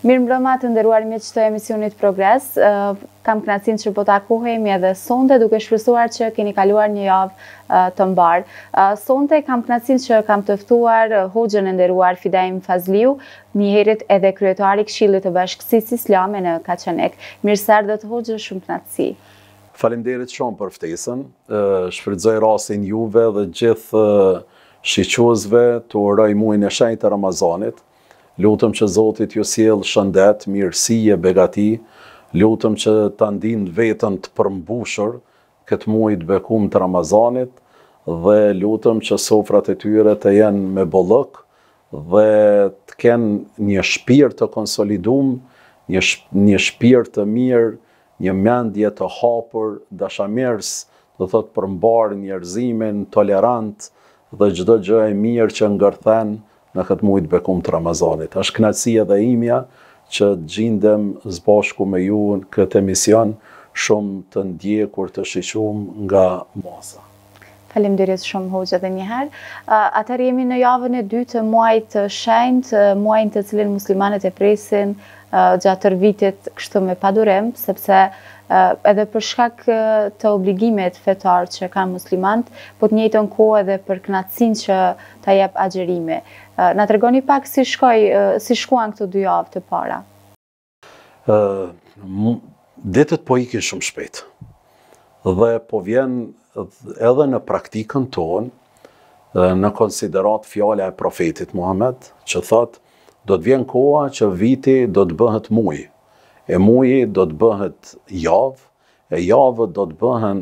Mirë mbrëma të ndëruar me qëtoj emisionit Progres, kam kënatësin që po takuhemi edhe sonde duke shpërsuar që keni kaluar një javë të mbarë. Sonde kam kënatësin që kam tëftuar hoqën e ndëruar Fidaim Fazliu, një herit edhe kryetuarik shillit të bashkësis islame në Kacanek. Mirësar dhe të hoqën shumë kënatësi. Falimderit shumë për ftesën, shpërdzoj rasin juve dhe gjithë shqyquzve të uroj muin e shenjtë e Ramazanit, lutëm që Zotit ju siel shëndet, mirësi e begati, lutëm që të ndinë vetën të përmbushër këtë muajt bekum të Ramazanit, dhe lutëm që sofrat e tyre të jenë me bollëk, dhe të kenë një shpirë të konsolidum, një shpirë të mirë, një mendje të hapur, dashamirës, dhe thotë përmbar njerëzimin, tolerant, dhe gjdo gjë e mirë që ngërthenë, në këtë mujtë bekum të Ramazanit. Ashtë knatsia dhe imja që gjindem zbashku me ju në këtë emision shumë të ndje kur të shishum nga masa. Falem dyrës shumë hoqë dhe njëherë. Atër jemi në javën e dy të muajtë shenjët, muajtë të cilin muslimanët e presin gjatër vitit kështu me padurem, sepse edhe për shkak të obligimet fetar që ka muslimant, po të njëjtën kohë edhe për knatësin që ta jep agjerime. Na të regoni pak si, shkoj, si shkuan këto dy javë të para? Detet po ikin shumë shpet, dhe po vjen edhe në praktikën tonë, në konsiderat fjale e profetit Muhammed, që thot, do të vjen koha që viti do të bëhet mujë, e muji do të bëhet javë, e javët do të bëhen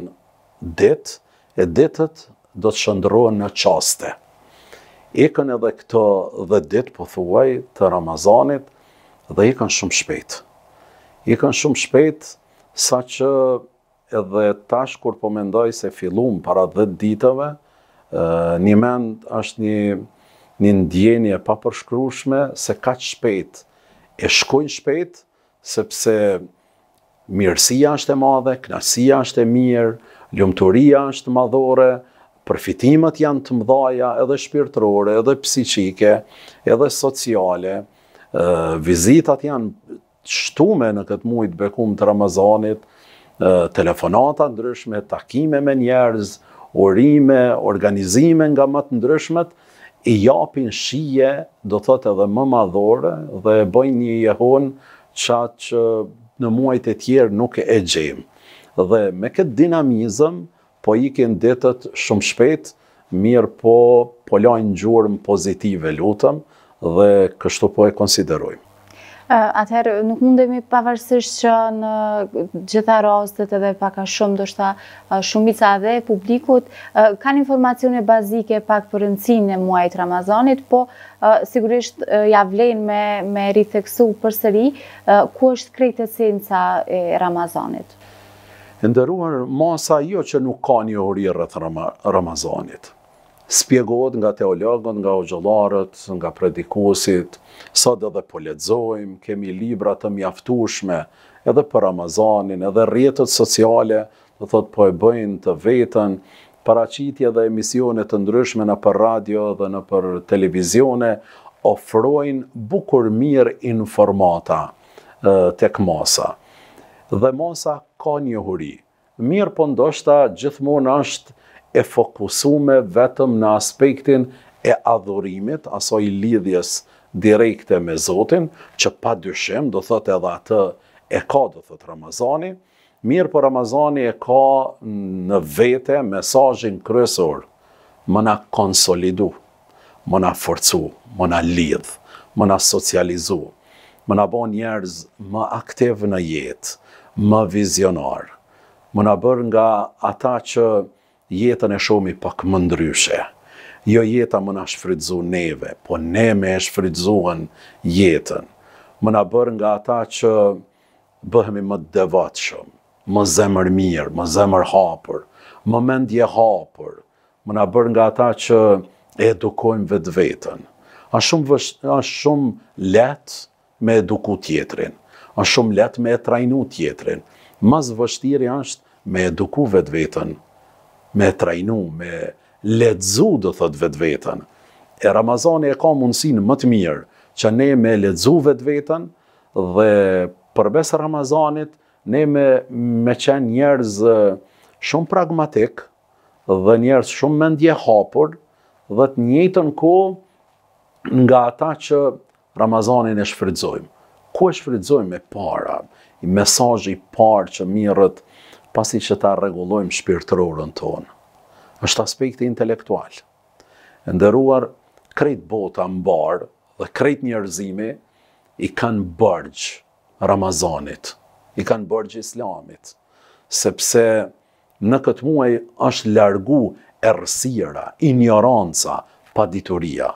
ditë, e ditët do të shëndrohen në qaste. Ikën edhe këto dhe ditë po thuaj të Ramazanit dhe ikën shumë shpejt. Ikën shumë shpejt sa që edhe tash kur po mendoj se fillum para 10 ditëve, një mend është një, një ndjenje pa përshkryshme se ka shpejt e shkojnë shpejt, sepse mirësia është e madhe, knasia është e mirë, ljumëturia është madhore, përfitimet janë të mdhaja edhe shpirtrore, edhe psichike, edhe sociale, vizitat janë shtume në këtë mujtë bekum të Ramazanit, telefonata ndryshme, takime me njerëz, urime, organizime nga më të ndryshmet, i japin shije, do thot edhe më madhore, dhe bëjnë një jehon qatë që në muajt e tjerë nuk e gjejmë. Dhe me këtë dinamizëm, po i kënë detët shumë shpet, mirë po polojnë gjurëm pozitive lutëm dhe kështu po e konsiderojmë. Eh, atëherë nuk mundemi pavarësisht që në gjitha rostet edhe paka shumë do shta eh, shumica dhe publikut eh, kanë informacione bazike pak për rëndësin e muajt Ramazanit po sigurisht javlen me ritheksu për sëri ku është krejtë të cenca e Ramazanit? Ndëruar masa jo që nuk ka një orirët Ramazanit spjegohet nga teologët, nga ogjëllarët, nga predikusit, sot dhe po ledzojmë, kemi libra të mjaftushme, edhe për Ramazanin, edhe rjetët sociale, dhe thot po e bëjnë të vetën, paracitje dhe emisionet të ndryshme në për radio dhe në për televizione, ofrojnë bukur mirë informata të masa. Dhe mosa ka një huri. Mirë po ndoshta gjithmonë është e fokusume vetëm në aspektin e adhurimit, aso i lidhjes direkte me Zotin, që pa dyshim, do thot edhe atë e ka, do thot Ramazani, mirë për po Ramazani e ka në vete mesajin kryesor, më na konsolidu, më na forcu, më na lidh, më na socializu, më na bo njerëz më aktiv në jetë, më vizionar, më na bërë nga ata që jetën e shomi pak më ndryshe. Jo jeta më na shfrytzu neve, po ne me e jetën. Më na bërë nga ata që bëhemi më shumë, më zemër mirë, më zemër hapër, më mendje hapër, më na bërë nga ata që edukojmë vetë vetën. A shumë, vësht, a shumë letë me eduku tjetërin, a shumë letë me e trajnu tjetërin, mas vështiri ashtë me eduku vetë vetën me trajnu, me ledzu, do thot vetë vetën. E Ramazani e ka mundësin më të mirë që ne me ledzu vetë vetën dhe përbes Ramazanit ne me, qenë njerëz shumë pragmatik dhe njerëz shumë mendje hapur dhe të njëtën ko nga ata që Ramazanin e shfridzojmë. Ku e shfridzojmë e para? I mesajë i parë që mirët pasi që ta regulojmë shpirëtërorën tonë. është aspekti intelektual. Ndëruar, krejt bota më barë dhe krejt njerëzime i kanë bërgjë Ramazanit, i kanë bërgjë Islamit, sepse në këtë muaj është largu ersira, ignoranca, padituria.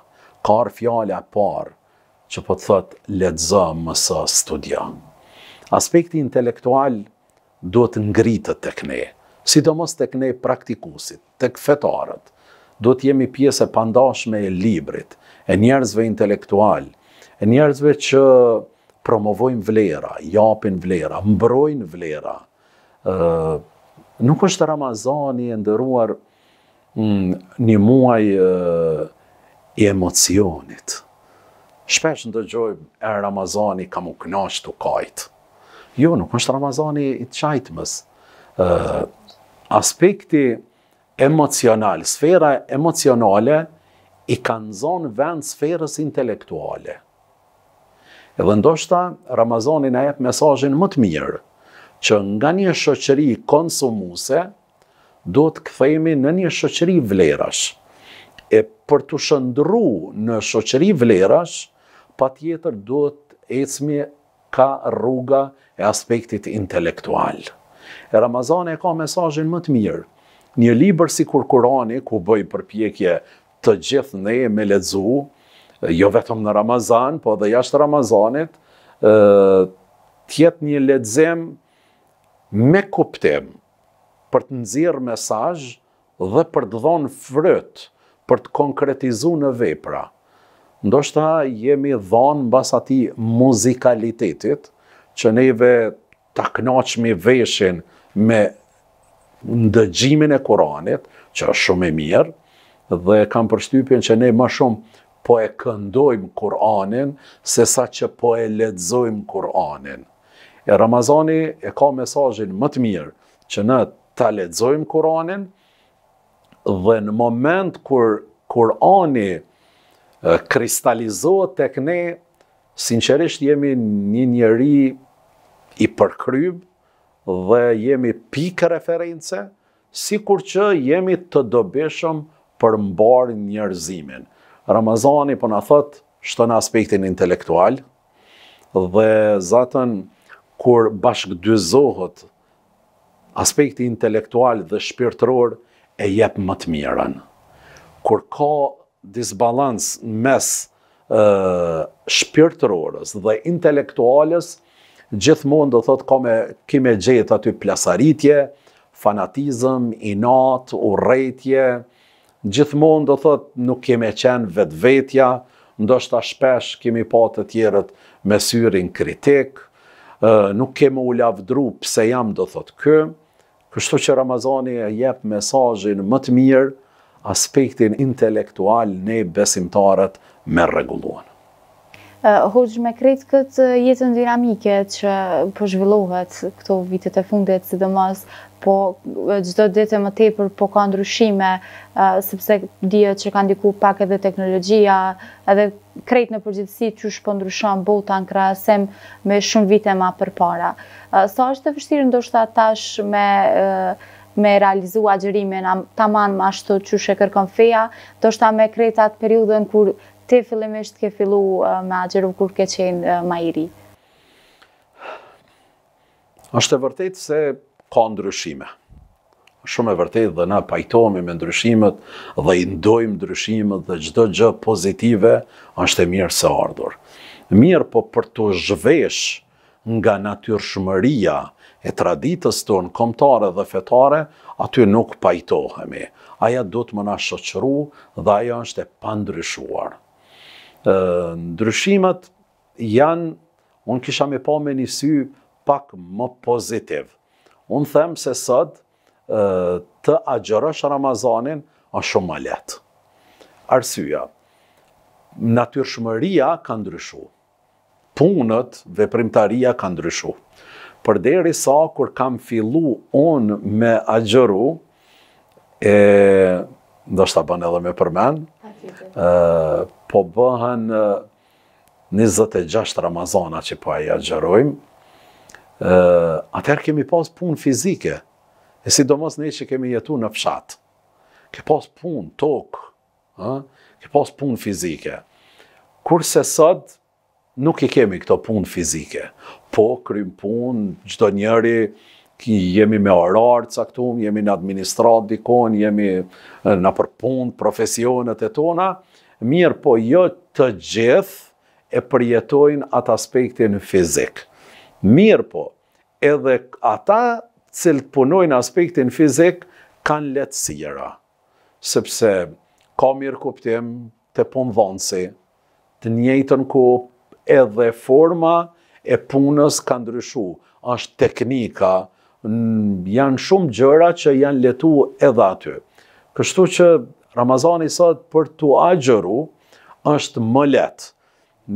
Ka arë fjale a parë që po të thëtë më së studia. Aspekti intelektualë duhet të ngritët të këne, si të mos të këne praktikusit, të këfetarët, duhet të jemi pjesë e pandashme e librit, e njerëzve intelektual, e njerëzve që promovojnë vlera, japin vlera, mbrojnë vlera. Nuk është Ramazani e ndëruar mm, një muaj i emocionit. Shpesh në të gjojmë e Ramazani ka më knashtu kajtë. Jo, nuk është Ramazani i të qajtëmës. Aspekti emocional, sfera emocionale, i kanë zonë vend sferës intelektuale. Edhe ndoshta, Ramazani në jep mesajin më të mirë, që nga një shëqëri konsumuse, do të këthejmi në një shëqëri vlerash. E për të shëndru në shëqëri vlerash, pa tjetër do të ecmi ka rruga e aspektit intelektual. E Ramazan e ka mesajin më të mirë. Një liber si kur Kurani, ku bëj përpjekje të gjithë ne me ledzu, jo vetëm në Ramazan, po dhe jashtë Ramazanit, tjetë një ledzem me kuptim për të nëzirë mesaj dhe për të dhonë frët, për të konkretizu në vepra ndoshta jemi dhonë mbas ati muzikalitetit, që neve të knaqmi veshin me ndëgjimin e Koranit, që është shumë e mirë, dhe kam përstupin që ne ma shumë po e këndojmë Koranin, se sa që po e ledzojmë Koranin. E Ramazani e ka mesajin më të mirë, që ne të ledzojmë Koranin, dhe në moment kër Korani kristalizohet tek ne, sinqerisht jemi një njëri i përkryb dhe jemi pikë reference, si kur që jemi të dobeshëm për mbar njerëzimin. Ramazani për po në thot, shtë në aspektin intelektual, dhe zatën, kur bashkë dyzohet aspekti intelektual dhe shpirtror, e jep më të mirën. Kur ka disbalans mes shpirtërorës dhe intelektualës, gjithmonë do thotë ka me kime gjetë aty plasaritje, fanatizëm, inat, urejtje, gjithmonë do thotë nuk kime qenë vetë vetja, ndoshta shpesh kimi pa të tjerët me syrin kritik, nuk kime u lavdru pse jam do thotë kë, kështu që Ramazani e jep mesajin më të mirë, aspektin intelektual ne besimtarët me reguluan. Hoqë me kretë këtë jetën dinamike që përshvillohet po këto vitet e fundet si dhe mas, po gjithë dhe të më tepër po ka ndryshime, sepse dhja që ka ndiku pak edhe teknologjia, edhe kretë në përgjithësi që shpo ndryshon bota në krasem me shumë vite ma për para. Sa është të vështirë ndoshta tash me me realizu agjërimi në tamanë ma ashtu që shë kërkon feja, do shta me kretat periudën kur te fillimisht ke fillu me agjëru kur ke qenë ma i ri. Ashtë e vërtet se ka ndryshime. Shumë e vërtet dhe na pajtomi me ndryshimet dhe i ndojmë ndryshimet dhe gjdo gjë pozitive ashtë e mirë se ardhur. Mirë po për të zhvesh nga natyrshmëria e traditës tonë komtare dhe fetare, aty nuk pajtohemi. Aja do të mëna dhe aja është e pandryshuar. Ndryshimet janë, unë kisha me po me një sy pak më pozitiv. Unë themë se sëtë të agjërosh Ramazanin është shumë më letë. Arsyja, natyrshmëria ka ndryshu, punët dhe primtaria ka ndryshu për deri sa kur kam fillu unë me agjëru, e ndoshta bën edhe me përmen, po bëhen 26 Ramazana që po aja gjërojmë, atëherë kemi pas punë fizike, e si do mos ne që kemi jetu në fshat, ke pas punë tokë, ke pas punë fizike, kurse sëtë, nuk i kemi këto punë fizike, po krym punë, gjdo njëri, jemi me orarë caktumë, jemi në administratë dikonë, jemi në përpunë, profesionët e tona, mirë po jo të gjithë e përjetojnë atë aspektin fizik. Mirë po, edhe ata cilë punojnë aspektin fizik, kanë letësira, sepse ka mirë kuptim të punë dhënësi, të njëjtën ku edhe forma e punës ka ndryshu, është teknika, janë shumë gjëra që janë letu edhe aty. Kështu që Ramazani sot për të agjëru, është më letë.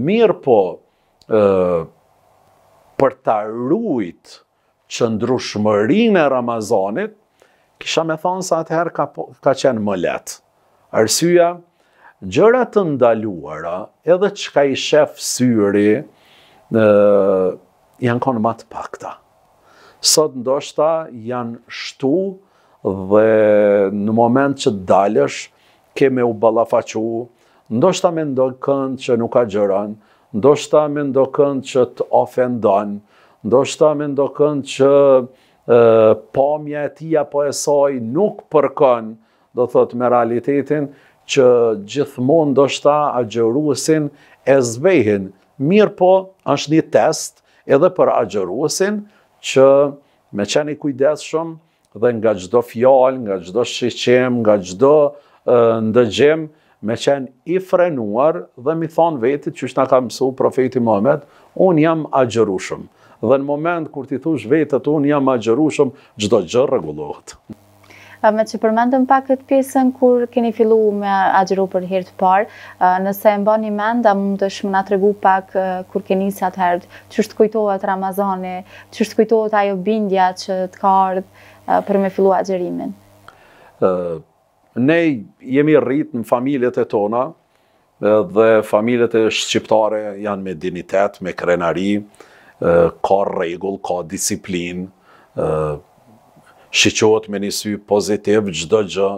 Mirë po për të arrujt që ndryshmërinë e Ramazanit, kisha me thonë sa atëherë po, ka qenë më letë. Arsyja, gjëra të ndaluara, edhe çka i shef syri, janë konë matë pakta. Sot ndoshta janë shtu dhe në moment që dalësh ke me u ballafaqu, ndoshta me ndokën që nuk ka gjëran, ndoshta me ndokën që të ofendon, ndoshta me ndokën që pomja pamja e tia apo e saj nuk përkon, do thot me realitetin, që gjithmonë do shta agjeruesin e zvejhin. Mirë po, është një test edhe për agjeruesin që me qeni kujdes shumë dhe nga gjdo fjallë, nga gjdo shqeqem, nga gjdo ndëgjem, me qenë i frenuar dhe mi thonë vetit që shna ka mësu profeti Mohamed, unë jam agjerushëm. Dhe në moment kur ti thush vetët, unë jam agjerushëm, gjdo gjë regullohet me që përmendëm pak këtë pjesën, kur keni fillu me agjeru për hirtë parë, nëse e mba një mend, a mund të më nga të regu pak kur keni sa të herdë, që është kujtohet Ramazani, që është kujtohet ajo bindja që të ka ardhë për me fillu agjerimin? Ne jemi rritë në familjet e tona, dhe familjet e shqiptare janë me dinitet, me krenari, ka regull, ka disiplin, shiqohet me një sy pozitiv gjdo gjë,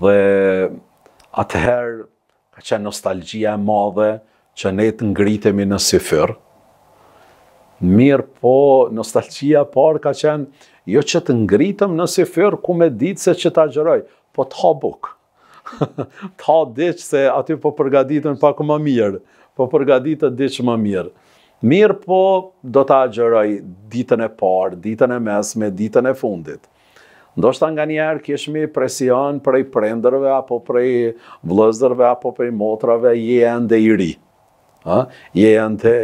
dhe atëherë ka qenë nostalgjia e madhe që ne të ngritemi në syfyrë. Mirë po, nostalgjia parë ka qenë jo që të ngritëm në syfyrë ku me ditë se që të agjërojë, po të ha bukë. Ta dhe se aty po përgaditën pak më mirë, po përgaditët dhe më mirë. Mirë po do të agjëroj ditën e parë, ditën e mesme, ditën e fundit. Ndoshta nga njerë kishmi presion prej prenderve, apo prej vlëzderve, apo prej motrave, je e ndë i ri. Ha? Je e ndë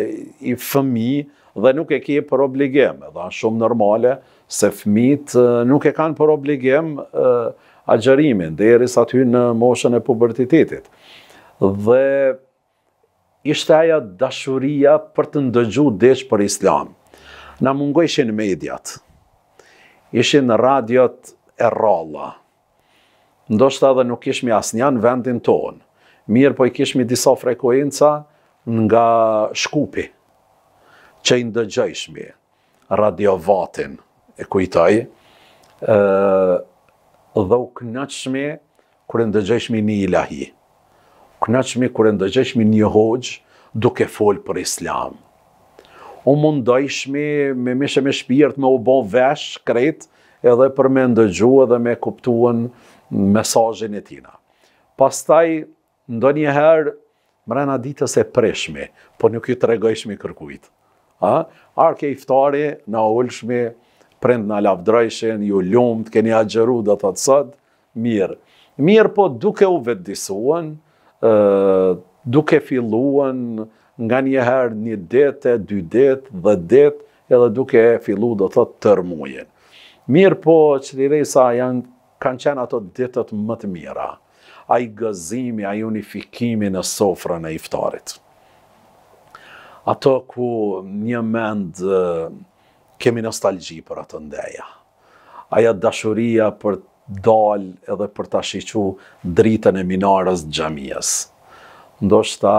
i fëmi dhe nuk e kje për obligim. Dhe anë shumë normale se fëmit nuk e kanë për obligim agjërimin, dhe i risat në moshën e pubertitetit. Dhe ishte aja dashuria për të ndëgju desh për islam. Na mungojshin mediat, ishin radiot e rolla, ndoshta edhe nuk ishmi asnja në vendin tonë, mirë po i kishmi disa frekuenca nga shkupi, që i ndëgjëshmi radiovatin e kujtaj, dhe u knëqshmi kërë ndëgjëshmi një ilahi knaqëmi kërë ndëgjeshmi një hoqë duke folë për islam. U mundëdojshmi me mishë me shpirtë me u bo vesh kret, edhe për me ndëgju edhe me kuptuën mesajin e tina. Pastaj, ndo njëherë, mrena ditës e preshmi, po nuk ju të regojshmi kërkujt. Arke iftari, na ullshmi, prend na lavdrajshin, ju lumt, keni agjeru dhe të të sëtë, mirë. Mirë po duke u vetëdisuën, duke filluan nga njëherë një dete, dy detë, dhe det, edhe duke fillu do të tërmujen. Mirë po, qëtire sa janë, kanë qenë ato ditët më të mira, a i gëzimi, a i unifikimi në sofrën e iftarit. Ato ku një mend kemi nostalgji për ato ndeja, aja dashuria për të dal edhe për ta shiqu dritën e minarës të Ndo Ndoshta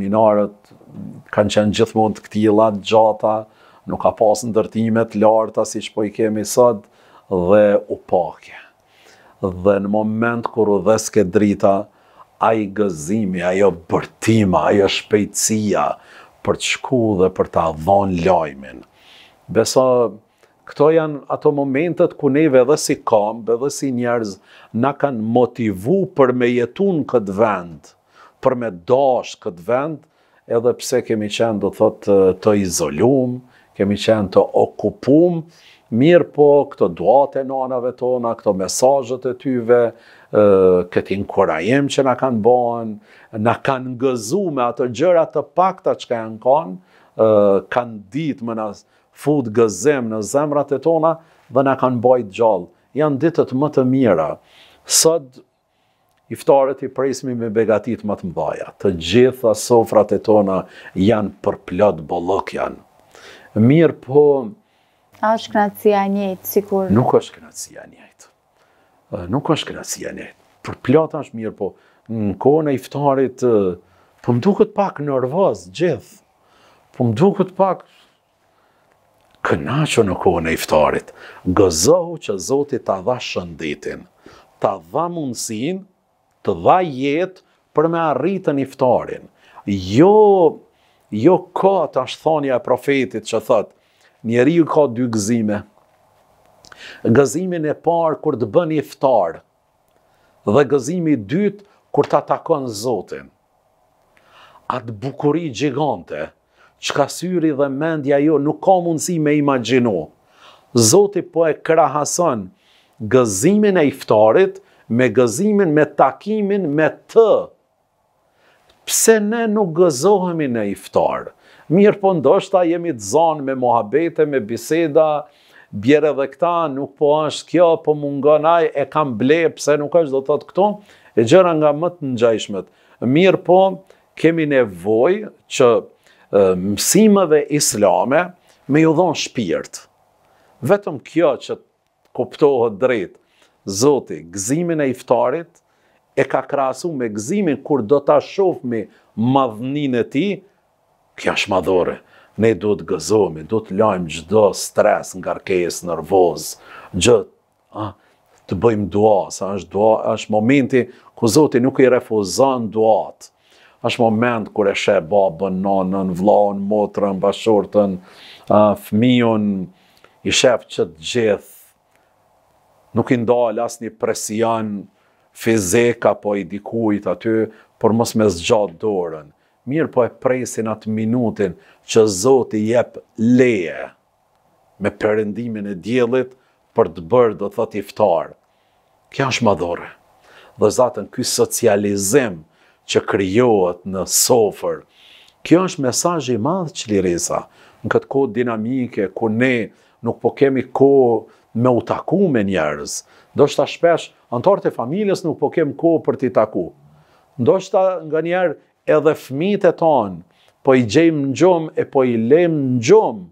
minarët kanë qenë gjithmonë të këtilla latë gjata, nuk ka pas ndërtimet të larta siç po i kemi sot dhe u pakje. Dhe në moment kur u dheske drita, ai gëzimi, ajo bërtima, ajo shpejtësia për të shku dhe për ta dhonë lajmin. Beso, Besa, Këto janë ato momentet ku neve dhe si kambë dhe si njerëz në kanë motivu për me jetun këtë vend, për me dash këtë vend, edhe pse kemi qenë do thot të izolum, kemi qenë të okupum, mirë po këto duat e nanave tona, këto mesajët e tyve, këti në kurajim që në kanë banë, në kanë ngëzu me ato gjërat të pakta që ka janë kanë, kanë ditë më nështë, fut gëzim në zemrat e tona dhe na kanë bajt gjallë. Janë ditët më të mira. Sot iftarët i presmi me begatit më të mbaja. Të gjitha sofrat e tona janë për plot bollok janë. Mirë po... A është kënatësia njëjtë, sikur? Nuk është kënatësia njëjtë. Nuk është kënatësia njëjtë. Për plot është mirë po në kohën e iftarit... Po më duket pak nervoz gjithë. Po më duket pak që në kohën e iftarit, gëzohu që Zoti ta dha shëndetin, ta dha mundësinë të dha jetë për me arritë iftarin. Jo, jo ka të ashtë thonja e profetit që thëtë, njeri ju ka dy gëzime. Gëzimin e parë kur të bën iftar, dhe gëzimi dytë kur të atakon zotin. Atë bukuri gjigante, që ka syri dhe mendja jo, nuk ka mundësi me imagino. Zotit po e krahason gëzimin e iftarit me gëzimin, me takimin, me të. Pse ne nuk gëzohemi në iftar? Mirë po ndoshta jemi të zonë me mohabete, me biseda, bjere dhe këta, nuk po është kjo, po mungon aj, e kam ble, pse nuk është do të të këto, e gjëra nga mëtë në gjajshmet. Mirë po, kemi nevoj që mësimeve islame me ju dhonë shpirt. Vetëm kjo që kuptohet drejt, zoti, gëzimin e iftarit, e ka krasu me gëzimin kur do të shofë me madhnin e ti, kjo është madhore. Ne do të gëzomi, do të lajmë gjdo stres, ngarkes, nervoz, gjët, a, të bëjmë dua, sa është, dua, është momenti ku zoti nuk i refuzan duatë, është moment kur e shë babën, nonën, vlaën, motrën, bashortën, fëmijën, i shëfë që të gjithë, nuk i ndalë asë një presion fizik apo i dikujt aty, por mos me zgjatë dorën. Mirë po e presin atë minutin që Zoti jep leje me përëndimin e djelit për të bërë dhe të tiftarë. Kja është madhore. Dhe zatën, kjo socializim, që kryohet në sofer. Kjo është mesajë i madhë që lirisa, në këtë kohë dinamike, ku ne nuk po kemi kohë me u taku me njerës, ndoshta shta shpesh, antarët e familjes nuk po kemi kohë për ti taku. ndoshta shta nga njerë edhe fmit e tonë, po i gjejmë në gjumë e po i lemë në gjumë,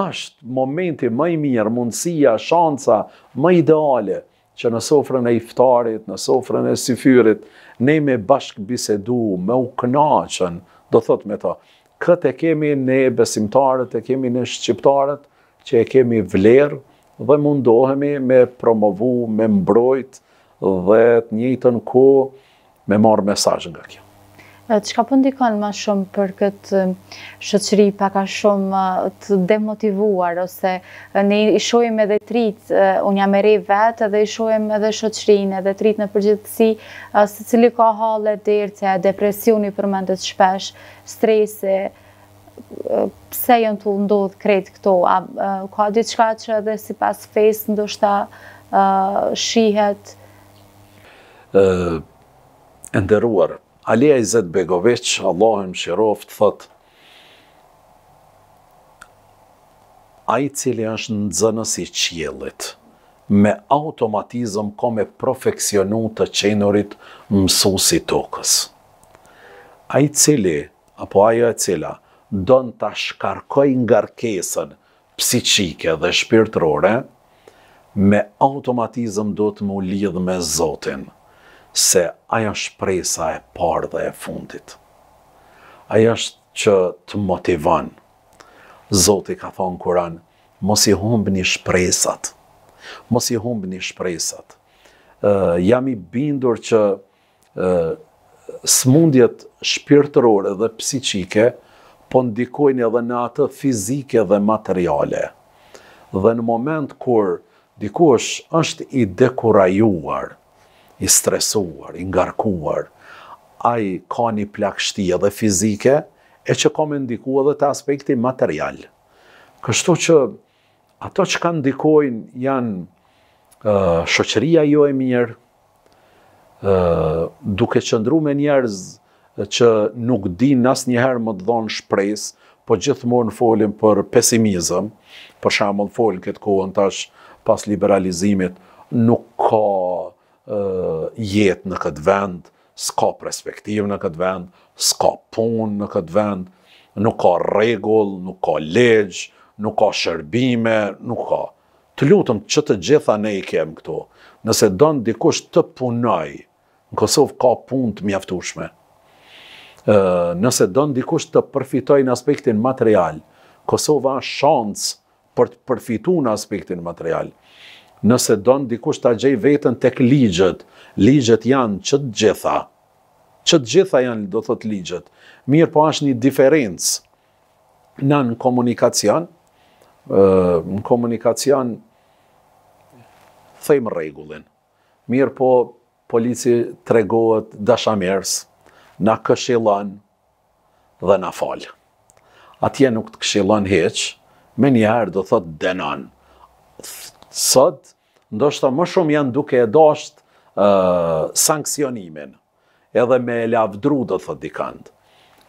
është momenti mëj mirë, mundësia, shansa, mëj ideale, që në sofrën e iftarit, në sofrën e syfyrit, ne me bashk bisedu, me u kënaqën, do thot me ta, këtë e kemi ne besimtarët, e kemi në shqiptarët, që e kemi vlerë, dhe mundohemi me promovu, me mbrojt, dhe të njëtën ku me marë mesajnë nga kjo. Që ka po ndikon ma shumë për këtë shëqëri pak a shumë të demotivuar, ose ne i shojmë edhe tritë, unë jam e re vetë, edhe i shojmë edhe shëqërinë, edhe tritë në përgjithësi, se cili ka hale dërce, depresioni për mendet shpesh, stresi, pse jënë të ndodhë kretë këto, a ka diçka që edhe si pas fesë ndoshta shihet? Uh, Enderuarë, Alia Izet Begoveç, Allahum Shiroft, thot, a i cili është në dzënës i qjellit, me automatizëm ko me profekcionu të qenurit mësusi tokës. A i cili, apo ajo e cila, në të shkarkoj nga rkesën psichike dhe shpirtrore, me automatizëm do të mu lidhë me Zotinë se aja shpresa e parë dhe e fundit. Aja është që të motivan. Zoti ka thonë kuran, mos i humbë një shpresat. Mos i humbë një shpresat. jam i bindur që smundjet shpirtërore dhe psichike, po ndikojnë edhe në atë fizike dhe materiale. Dhe në moment kur dikush është i dekurajuar, i stresuar, i ngarkuar, a i ka një plakështi edhe fizike, e që ka me ndikua edhe të aspekti material. Kështu që ato që ka ndikojnë janë shoqëria jo e mirë, uh, duke qëndru me njerëz që nuk di nas njëherë më të dhonë shpresë, po gjithmonë folim për pesimizëm, për shamën folim këtë kohën tash pas liberalizimit, nuk ka jetë në këtë vend, s'ka perspektivë në këtë vend, s'ka punë në këtë vend, nuk ka rregull, nuk ka legjë, nuk ka shërbime, nuk ka. Të lutem që të gjitha ne i kemë këtu. Nëse don dikush të punojë, në Kosovë ka punë të mjaftueshme. Ë, nëse don dikush të përfitojë në aspektin material, Kosova ka shans për të përfituar në aspektin material nëse don dikush ta gjej veten tek ligjët, ligjet janë që të gjitha. Që të gjitha janë, do thot ligjet. Mirë, po ashtë një diferencë në në komunikacian, në komunikacion thejmë regullin. Mirë po polici tregohet dashamers, na këshillon dhe na fal. Atje nuk të këshillon hiç, me një do thot denon sot, ndoshta më shumë janë duke e doshtë sankcionimin, edhe me e lavdru, do të thotë dikant.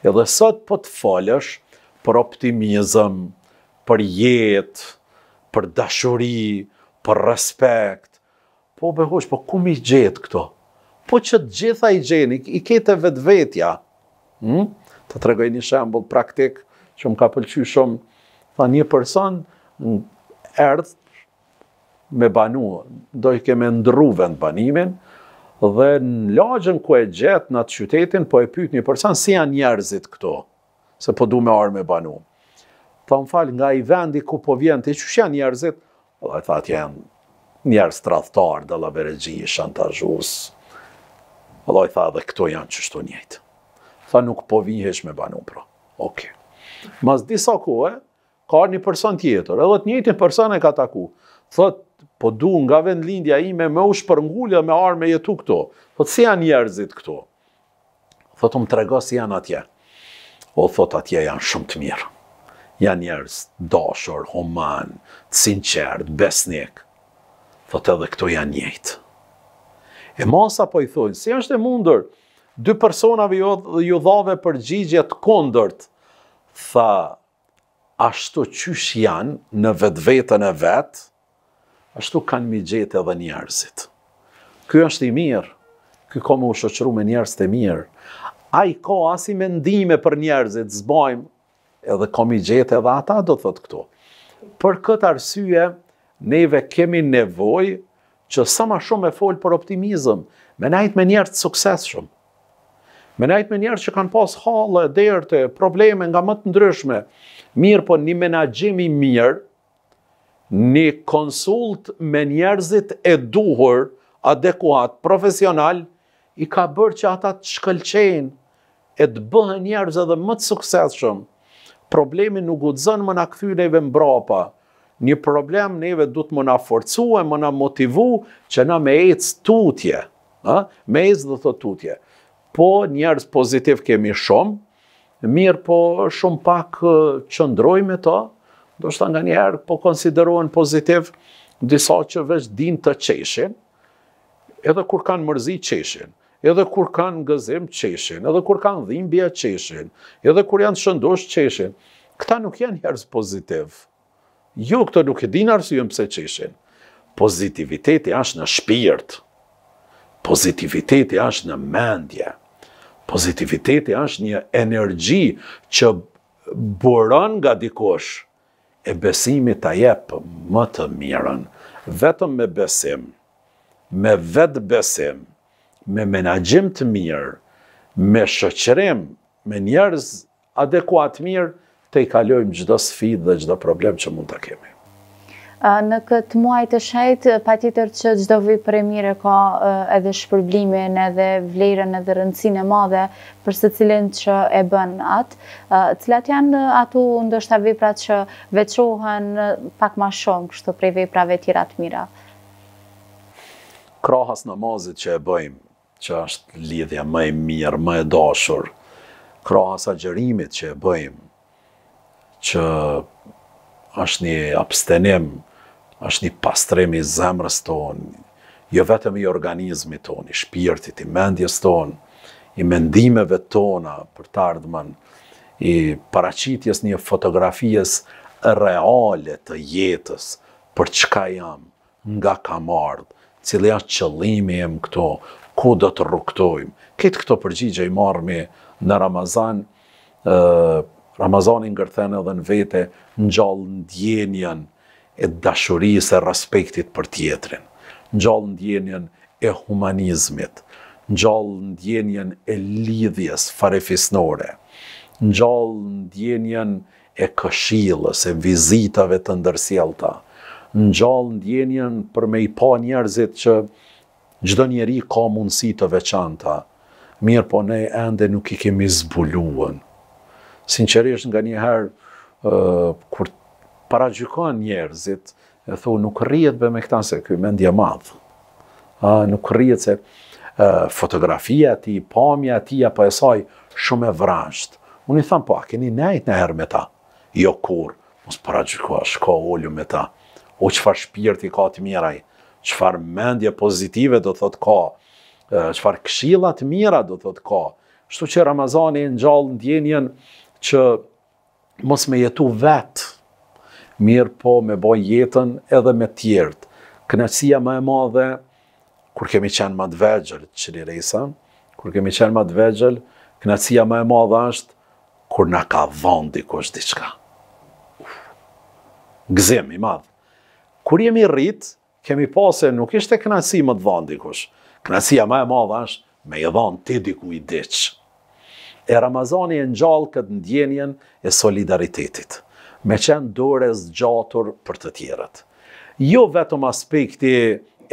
Edhe sot po të folësh për optimizëm, për jetë, për dashuri, për respekt. Po behosh, po ku mi gjetë këto? Po që gjitha i gjeni, i kete vetë vetja. Hmm? Të tregoj një shembol praktik që më ka pëlqy shumë. Tha një person, erdhë me banu, do i keme ndru vend banimin, dhe në lagën ku e gjetë në të qytetin, po e pyt një përsan, si janë njerëzit këto, se po du me orë me banu. Ta më falë, nga i vendi ku po vjen, të që shë janë njerëzit, dhe e tha të janë njerëz të rathtarë, dhe la veregji, shantajus, dhe e tha dhe këto janë që shto njëjtë. Tha nuk po vihesh me banu, pra. Ok. Mas disa kohë, ka një person tjetër, edhe të njëjtë një person e ka taku, thotë, po du nga vend lindja ime me u shpërngullja me arme jetu këto. Thot, si janë njerëzit këto? Thot, më trego si janë atje. O, thot, atje janë shumë të mirë. Janë njerëz dashur, human, të sinqert, besnik. Thot, edhe këto janë njëjtë. E masa po i thujnë, si është e mundër, dy personave ju, jo, ju dhave për gjigjet kondërt, tha, ashtu qysh janë në vetë vetën e vetë, ashtu kanë mi gjetë edhe njerëzit. Ky është i mirë, ky ka më ushoqëru me njerëzit e mirë. A i ka asim e ndime për njerëzit, zbojmë, edhe ka mi gjetë edhe ata, do të thotë këto. Për këtë arsye, neve kemi nevoj që sa ma shumë e folë për optimizëm, me najtë me njerët sukses shumë. Me najtë me njerët që kanë pas halë, derte, probleme nga më të ndryshme, mirë po një menagjimi mirë, një konsult me njerëzit e duhur, adekuat, profesional, i ka bërë që ata të shkëlqen, e të bëhë njerëz edhe më të sukses Problemi nuk u të zënë më në këthy neve Një problem neve du të më në forcu e më në motivu që na me ecë tutje. Me ecë dhe të tutje. Po njerëz pozitiv kemi shumë, mirë po shumë pak qëndrojme të, do shta nga njerë po konsiderohen pozitiv disa që vesh din të qeshin, edhe kur kanë mërzi qeshin, edhe kur kanë gëzim qeshin, edhe kur kanë dhimbja qeshin, edhe kur janë shëndosh qeshin, këta nuk janë njerës pozitiv. Ju jo, këta nuk e din arsujem pëse qeshin. Pozitiviteti ashtë në shpirt, pozitiviteti ashtë në mendje, pozitiviteti ashtë një energji që bërën nga dikosh, e besimit të jepë më të mirën, vetëm me besim, me vetë besim, me menagjim të mirë, me shëqërim, me njerëz adekuat mirë, të i kalojmë gjdo sfit dhe gjdo problem që mund të kemi. Në këtë muaj të shajtë, pa tjetër që gjdo vi për e mire ka edhe shpërblimin edhe vlerën edhe rëndësin e madhe për së cilin që e bën atë. Cilat janë ato ndështë a veprat që veqohen pak ma shumë kështë prej veprave tjera të mira? Krahas namazit që e bëjmë, që është lidhja më e mirë, më e dashur, krahas agjerimit që e bëjmë, që është një abstenim, është një pastrimi i zemrës tonë, jo vetëm i organizmi tonë, i shpirtit, i mendjes tonë, i mendimeve tona për të ardhmen, i paracitjes një fotografies reale të jetës për çka jam, nga ka mardhë, cilë ja qëllimi jem këto, ku do të rukëtojmë. Këtë këto përgjigje i marmi në Ramazan, uh, Ramazanin ngërthen edhe në vete, në gjallë në djenjen, e dashuris e respektit për tjetrin, në gjallë në djenjen e humanizmit, në gjallë në djenjen e lidhjes farefisnore, në gjallë në djenjen e këshilës, e vizitave të ndërsjelta, në gjallë në djenjen për me i pa njerëzit që gjdo njeri ka mundësi të veçanta, mirë po ne e nuk i kemi zbuluën. Sinqerisht nga njëherë, kur para gjykojnë njerëzit, e thu, nuk rrihet me këta se mendje e madh. madhë. Nuk rrihet se fotografia ti, pamja ti, apo e saj, shumë e vrasht. Unë i thamë, po, a keni nejtë në herë me ta? Jo kur, mos para gjykoj, a shko olju me ta. O, qëfar shpirti ka të miraj, qëfar mendje pozitive do të të ka, qëfar këshilat mira do të të ka. Shtu që Ramazani në gjallë në djenjen që mos me jetu vetë, mirë po me boj jetën edhe me tjertë. Kënësia më e madhe, kur kemi qenë më të që një rejsa, kur kemi qenë më të kënësia më e madhe është, kur në ka vëndi kësh diqka. Gëzim i madhe. Kur jemi rritë, kemi po se nuk ishte kënësi më të vëndi kësh. Kënësia më e madhe është, me i vënd të diku i diqë. E Ramazani e në gjallë këtë ndjenjen e solidaritetit me qenë dore zgjatur për të tjerët. Jo vetëm aspekti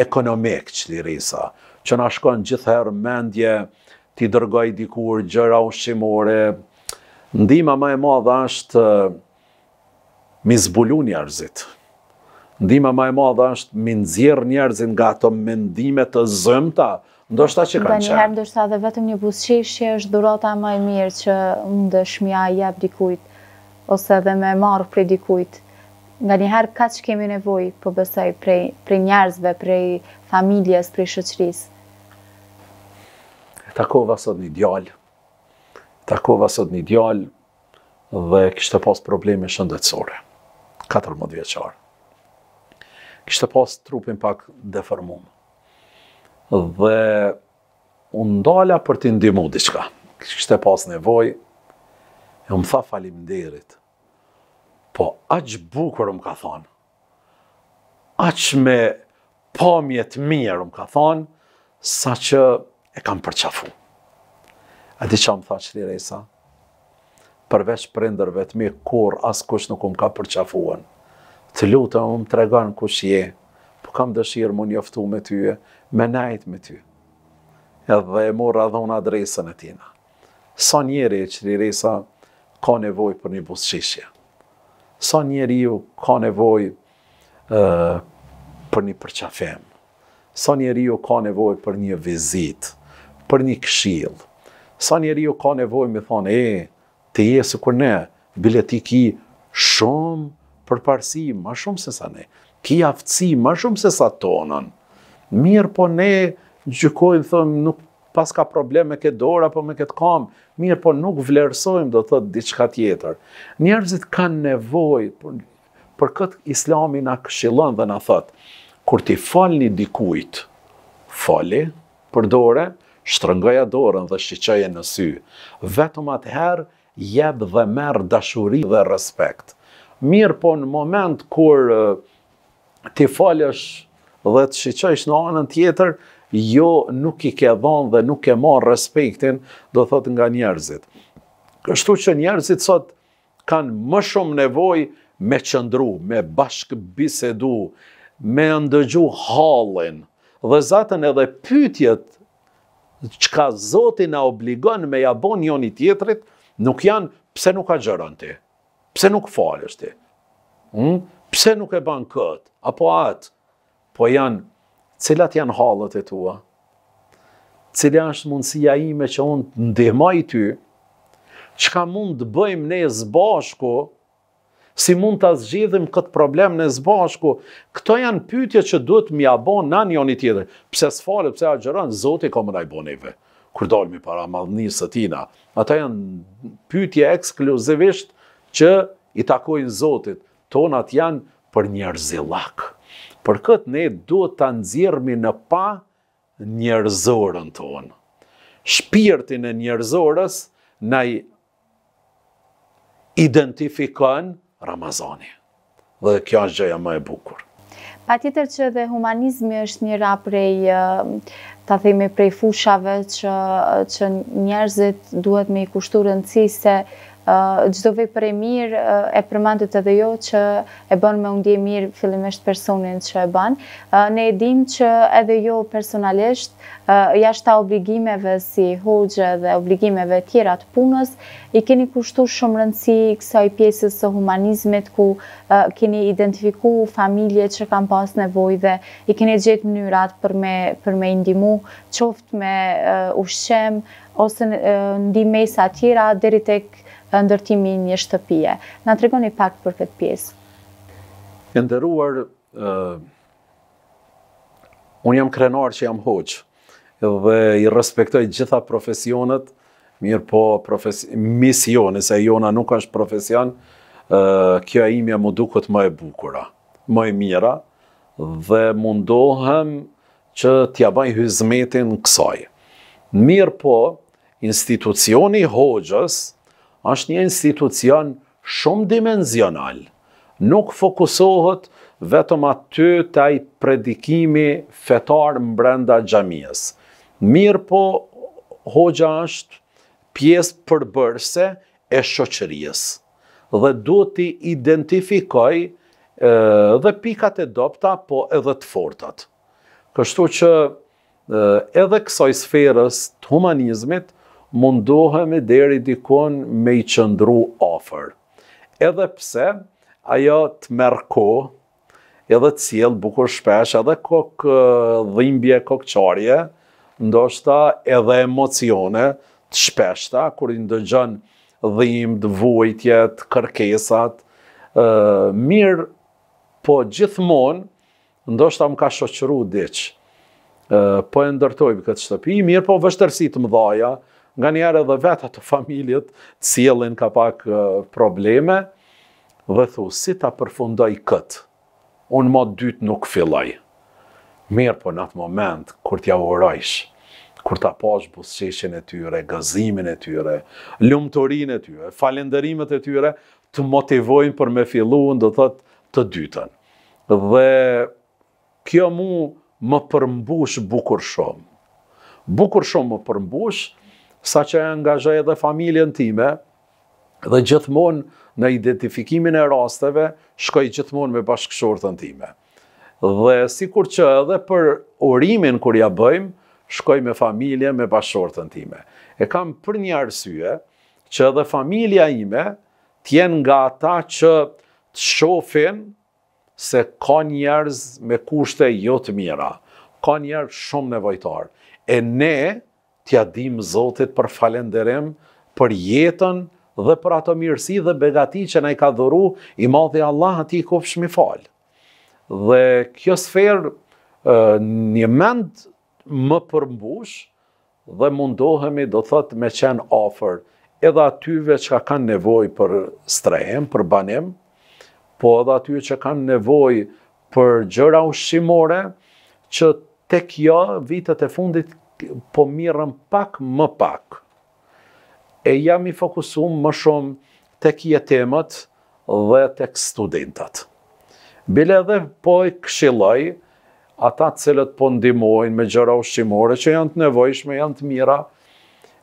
ekonomik që të risa, që në shkon gjithëherë mendje, ti dërgoj dikur, gjëra ushqimore, ndima ma e madha është uh, mi zbulu njerëzit, ndima ma e madha është mi nëzirë njerëzit nga ato mendime të zëmta, Ndoshta që kanë qenë. Dhe njëherë, ndoshta dhe vetëm një busqeshje është dhurata më e mirë që mund i shmja jep dikujt ose edhe me marrë prej dikujt. Nga njëherë ka që kemi nevoj, po besoj, prej, prej njerëzve, prej familjes, prej shëqëris. Takova sot një djallë, takova sot një djallë dhe kishte pas probleme shëndetsore, 14 vjeqarë. Kishte pas trupin pak deformum. Dhe unë ndala për t'i ndimu diqka. Kishte pas nevoj, e më tha falim derit. Po, aq bukur më ka thonë, aq me pamjet mirë më ka thonë, sa që e kam përqafu. A di që më tha që liresa? Përveç prinderve të mi, kur as kush nuk më um ka përqafuën. Të lutë më um më reganë kush je, po kam dëshirë më njoftu me ty, me najtë me ty. Edhe e mora dhe unë adresën e tina. Sa njeri e që liresa, ka nevoj për një busqishje sa njeri ju ka nevoj për një përqafem, sa njeri ju ka nevoj për një vizit, për një këshil, sa njeri ju ka nevoj me thonë, e, të jesë kur ne, bileti ki shumë për parësi, ma shumë se sa ne, ki aftësi, ma shumë se sa tonën, mirë po ne, gjykojnë, thëmë, nuk pas ka problem me këtë dorë apo me këtë kam, mirë po nuk vlerësojmë do të thotë diçka tjetër. Njerëzit kanë nevojë për, për këtë Islami na këshillon dhe na thot, kur ti falni dikujt, fali për dorë, shtrëngoja dorën dhe shqyqoje në sy. Vetëm atëherë jep dhe merë dashuri dhe respekt. Mirë po në moment kur eh, ti falësh dhe të shqyqojsh në anën tjetër, jo nuk i ke dhënë dhe nuk e mor respektin, do thot nga njerzit. Kështu që njerzit sot kanë më shumë nevojë me qëndru, me bashk bisedu, me ndëgju hallën. Dhe zaten edhe pyetjet çka Zoti na obligon me ja bën një tjetrit, nuk janë pse nuk a gëron ti. Pse nuk falësh ti? Hm? Pse nuk e ban kët? Apo atë po janë cilat janë halët e tua, cilja është mundësia ime që unë të ndihmaj ty, qka mund të bëjmë ne zbashku, si mund të zgjidhim këtë problem në zbashku, këto janë pytje që duhet më jabon në një një tjede, pse s'fale, pse agjeron, zote i komë në ajboneve, kur dolmi para madhënisë të tina. Ata janë pytje ekskluzivisht që i takojnë zotit, tonat janë për njerëzilakë. Për këtë ne duhet të nëzirëmi në pa njerëzorën tonë. Shpirtin e njerëzorës në identifikon Ramazani. Dhe kjo është gjëja më e bukur. Pa tjetër që dhe humanizmi është njëra prej, të themi prej fushave që, që njerëzit duhet me i kushturën cise, se gjdo vej për e mirë e përmandit edhe jo që e bën me undje mirë fillimisht personin që e bën. Ne edhim që edhe jo personalisht jashta obligimeve si hoxë dhe obligimeve tjera të punës, i keni kushtu shumë rëndësi kësaj pjesës së humanizmet ku keni identifiku familje që kam pas nevoj dhe i keni gjithë mënyrat për me, për me indimu qoft me ushqem ose ndimesa tjera dheri tek ndërtimi një shtëpije. Në të regoni pak për këtë pjesë. E ndëruar, unë jam krenar që jam hoqë dhe i respektoj gjitha profesionet, mirë po mision, nëse jona nuk është profesion, kjo e imja më dukët më e bukura, më e mira, dhe mundohem që t'ja baj hyzmetin kësaj. Mirë po, institucioni hoqës, është një institucion shumë dimenzional, nuk fokusohet vetëm aty të ajtë predikimi fetar brenda gjamiës. Mirë po, hoxha është pjesë përbërse e shoqërijës, dhe duhet të identifikoj dhe pikat e dopta, po edhe të fortat. Kështu që edhe kësoj sferës të humanizmit, mundohemi deri dikon me i qëndru ofër. Edhe pse, ajo të merko, edhe të cilë, bukur shpesh, edhe kok dhimbje, kokë qarje, ndoshta edhe emocione të shpeshta, kur i ndëgjën dhimbë, vujtjet, kërkesat, mirë, po gjithmonë, ndoshta më ka shoqëru diqë, po e ndërtojbë këtë shtëpi, mirë, po vështërsi të më dhaja, nga njerë edhe vetat të familjet cilin ka pak probleme, dhe thu, si ta përfundoj këtë, unë ma dytë nuk filloj. Mirë po në atë moment, kur t'ja urojsh, kur t'a posh busqeshin e tyre, gëzimin e tyre, lumëtorin e tyre, falenderimet e tyre, të motivojnë për me filluën, dhe thëtë, të dytën. Dhe kjo mu më përmbush bukur shumë. Bukur shumë më përmbush, sa që angazhoj edhe familjen time, dhe gjithmonë në identifikimin e rasteve, shkoj gjithmonë me në time. Dhe si kur që edhe për orimin kur ja bëjmë, shkoj me familje me në time. E kam për një arsye, që edhe familja ime tjenë nga ata që të shofin se ka njerëz me kushte jo të mira, ka njerëz shumë nevojtarë. E ne, tjadim Zotit për falenderem, për jetën dhe për ato mirësi dhe begati që na i ka dhuru i madhi Allah ati i mi fal. Dhe kjo sferë një mend më përmbush dhe mundohemi do thot me qenë ofër edhe atyve që ka kanë nevoj për strehem, për banim, po edhe atyve që kanë nevoj për gjëra ushqimore, që tek jo vitët e fundit, po mirëm pak më pak. E jam i fokusum më shumë të kje temët dhe të studentat. Bile dhe po i këshiloj ata cilët po ndimojnë me gjëra ushqimore që janë të nevojshme, janë të mira,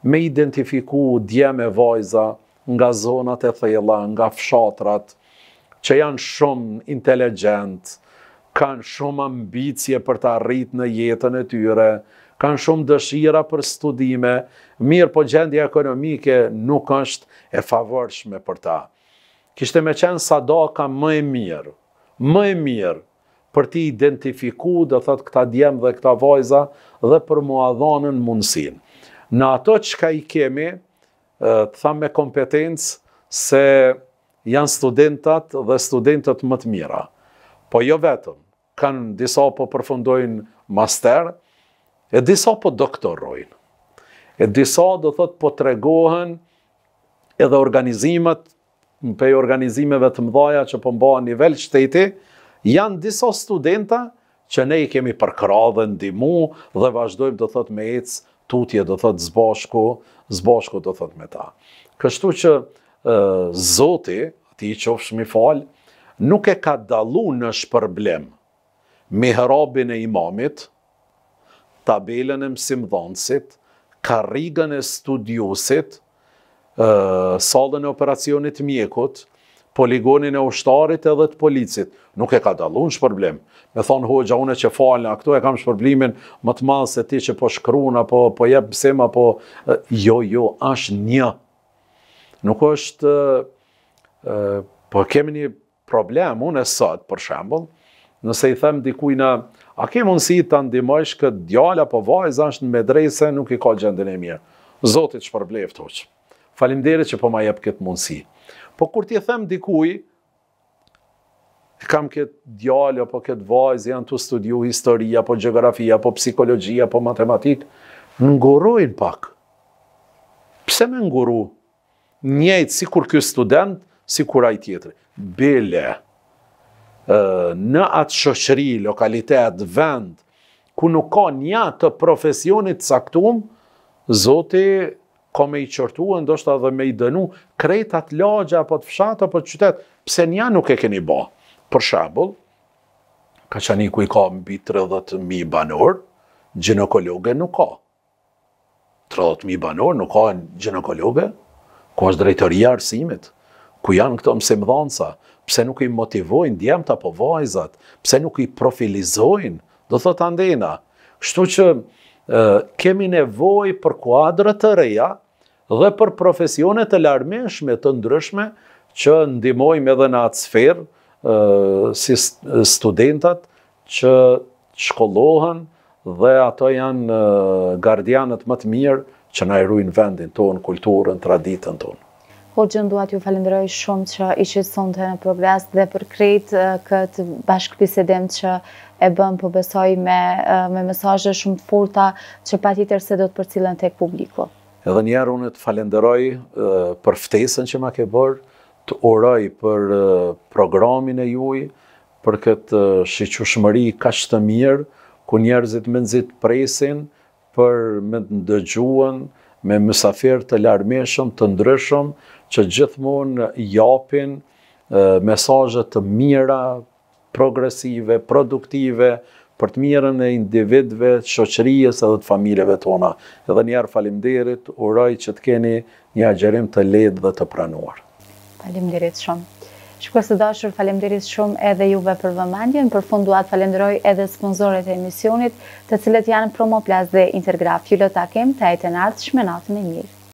me identifiku djeme me vojza nga zonat e thejla, nga fshatrat, që janë shumë inteligent, kanë shumë ambicje për të arrit në jetën e tyre, kanë shumë dëshira për studime, mirë po gjendje ekonomike nuk është e favorshme për ta. Kishte me qenë sa do ka më e mirë, më e mirë për ti identifiku dhe thëtë këta djemë dhe këta vojza dhe për mua mundësin. Në ato që ka i kemi, të thamë me kompetencë se janë studentat dhe studentat më të mira. Po jo vetëm, kanë disa po përfundojnë masterë, E disa po doktorojnë. E disa do thot po tregohen edhe organizimet, në pej organizimeve të mdhaja që po mba nivel shteti, janë disa studenta që ne i kemi përkra dhe ndimu dhe vazhdojmë do thot me ecë tutje do thot zbashku, zbashku do thot me ta. Kështu që zoti, ti qofsh mi falë, nuk e ka dalu në shpërblem me herabin e imamit, tabelën e mësimdhonsit, karigën e studiosit, salën e operacionit mjekut, poligonin e ushtarit edhe të policit. Nuk e ka dalun shpërblim. Me thonë hoqja une që falën, a këto e kam shpërblimin më të madhë se ti që po shkruna, po jepë bësema, po... Jo, jo, ashtë një. Nuk është... Po kemi një problem, unë e sëtë, për shembol, nëse i them dikujna, a ke mundësi të ndimojsh këtë djala po vajzë është në medrese, nuk i ka gjendën e mirë. Zotit që përblev të hoqë. Falimderi që po ma jep këtë mundësi. Po kur ti them dikuj, kam këtë djallë, apo këtë vajzë, janë të studiu historia, apo geografia, apo psikologia, apo matematikë, në pak. Pse me nguru? Njejtë, si kur kjo student, si kur ajtë tjetëri. Bele. Bele në atë shoqëri, lokalitet, vend, ku nuk ka një të profesionit saktum, Zoti ka me i qërtu, ndoshta dhe me i dënu, krejt atë lagja, apo të fshatë, apo të qytetë, pse një nuk e keni ba. Për shabull, ka që një ku i ka mbi 30.000 banor, gjinokologe nuk ka. 30.000 banor nuk ka gjinokologe, ku është drejtëria arsimit, ku janë këto mësimdhansa, pëse nuk i motivojnë djemët apo vajzat, pëse nuk i profilizojnë, do thotë andena. Shtu që kemi nevoj për kuadrët të reja dhe për profesionet të larmeshme të ndryshme që ndimojmë edhe në atë sferë si studentat që shkollohen dhe ato janë gardianët më të mirë që në erujnë vendin tonë, kulturën, traditën tonë. Po që ndua t'ju falenderoj shumë që i qëtë në progres dhe për krejt këtë bashkë që e bëm për po besoj me mesajë shumë të forta që pati tjetër se do të për cilën të e publiko. Edhe njerë unë të falenderoj për ftesën që ma ke bërë, të uroj për programin e juj, për këtë shqyqushmëri ka që të mirë, ku njerëzit me nëzit presin për me të ndëgjuën, me mësafer të larmeshëm, të ndryshëm, që gjithmonë japin mesajët të mira, progresive, produktive, për të mirën e individve, të qoqërijës edhe të familjeve tona. Edhe njerë falimderit, uroj që të keni një agjerim të ledhë dhe të pranuar. Falimderit shumë. Shko së dashur, falimderit shumë edhe juve për vëmandjen, për funduat falimderoj edhe sponsorit e emisionit, të cilët janë Promoplas dhe Intergraf. Fjullo të kem, ta e të nartë shmenatën e mirë.